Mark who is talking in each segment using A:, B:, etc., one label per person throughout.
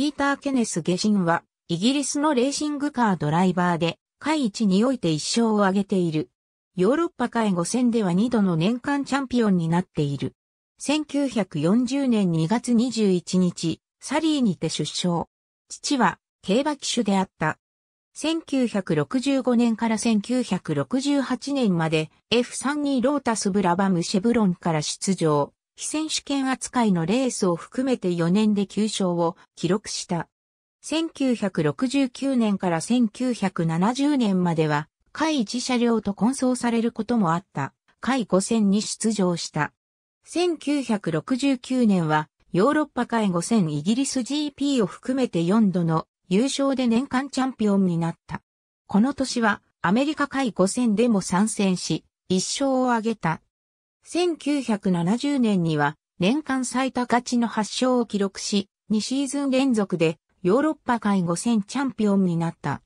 A: ピーター・ケネス・下神は、イギリスのレーシングカードライバーで、下一において一勝を挙げている。ヨーロッパ海位5戦では2度の年間チャンピオンになっている。1940年2月21日、サリーにて出生。父は、競馬騎手であった。1965年から1968年まで F32 ロータスブラバムシェブロンから出場。非選手権扱いのレースを含めて4年で9勝を記録した。1969年から1970年までは、甲一車両と混走されることもあった、甲5戦に出場した。1969年は、ヨーロッパ甲5戦イギリス GP を含めて4度の優勝で年間チャンピオンになった。この年は、アメリカ甲5戦でも参戦し、一勝を挙げた。1970年には年間最多勝ちの発勝を記録し、2シーズン連続でヨーロッパ界5戦チャンピオンになった。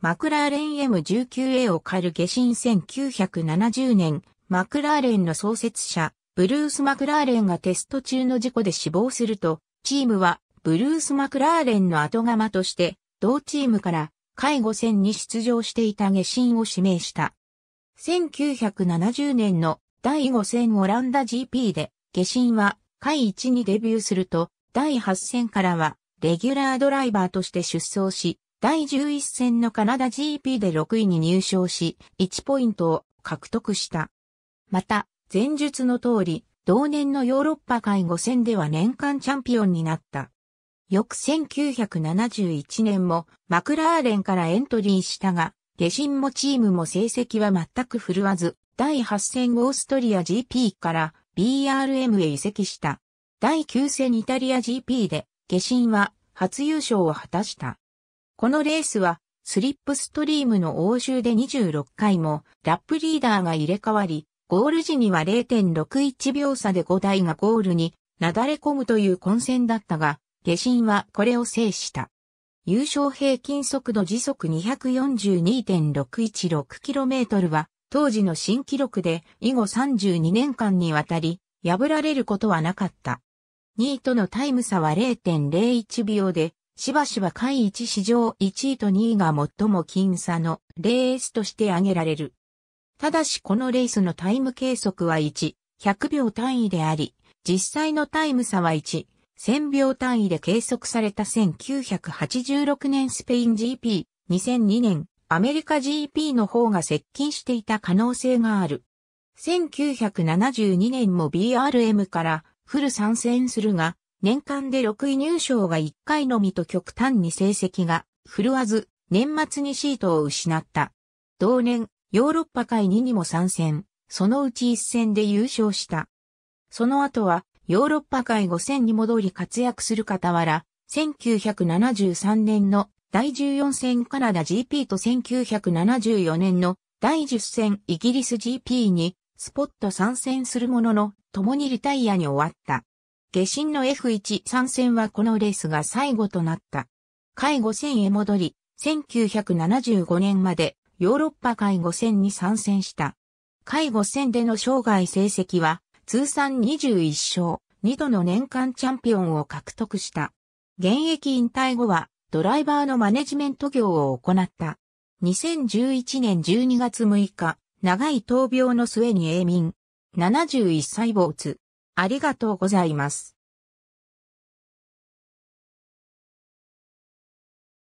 A: マクラーレン M19A を狩る下新1970年、マクラーレンの創設者、ブルース・マクラーレンがテスト中の事故で死亡すると、チームはブルース・マクラーレンの後釜として、同チームから介護戦に出場していた下心を指名した。1970年の第5戦オランダ GP で、下進は、下位1にデビューすると、第8戦からは、レギュラードライバーとして出走し、第11戦のカナダ GP で6位に入賞し、1ポイントを獲得した。また、前述の通り、同年のヨーロッパ界5戦では年間チャンピオンになった。翌1971年もマクラーレンからエントリーしたが、下心もチームも成績は全く振るわず、第8戦オーストリア GP から BRM へ移籍した。第9戦イタリア GP で、下心は初優勝を果たした。このレースは、スリップストリームの応酬で26回も、ラップリーダーが入れ替わり、ゴール時には0.61秒差で5台がゴールに、なだれ込むという混戦だったが、下心はこれを制した。優勝平均速度時速 242.616km は、当時の新記録で、以後32年間にわたり、破られることはなかった。2位とのタイム差は0.01秒で、しばしば位1史上1位と2位が最も僅差のレースとして挙げられる。ただしこのレースのタイム計測は1、100秒単位であり、実際のタイム差は1、1000秒単位で計測された1986年スペイン GP、2002年アメリカ GP の方が接近していた可能性がある。1972年も BRM からフル参戦するが、年間で6位入賞が1回のみと極端に成績が振るわず、年末にシートを失った。同年、ヨーロッパ会2にも参戦、そのうち1戦で優勝した。その後はヨーロッパ海五戦に戻り活躍する傍ら、1973年の第14戦カナダ GP と1974年の第10戦イギリス GP にスポット参戦するものの、共にリタイアに終わった。下進の F1 参戦はこのレースが最後となった。海護戦へ戻り、1975年までヨーロッパ海護戦に参戦した。海護戦での生涯成績は通算21勝、2度の年間チャンピオンを獲得した。現役引退後は、ドライバーのマネジメント業を行った。2011年12月6日、長い闘病の末に永眠。71歳没。ありがとうございます。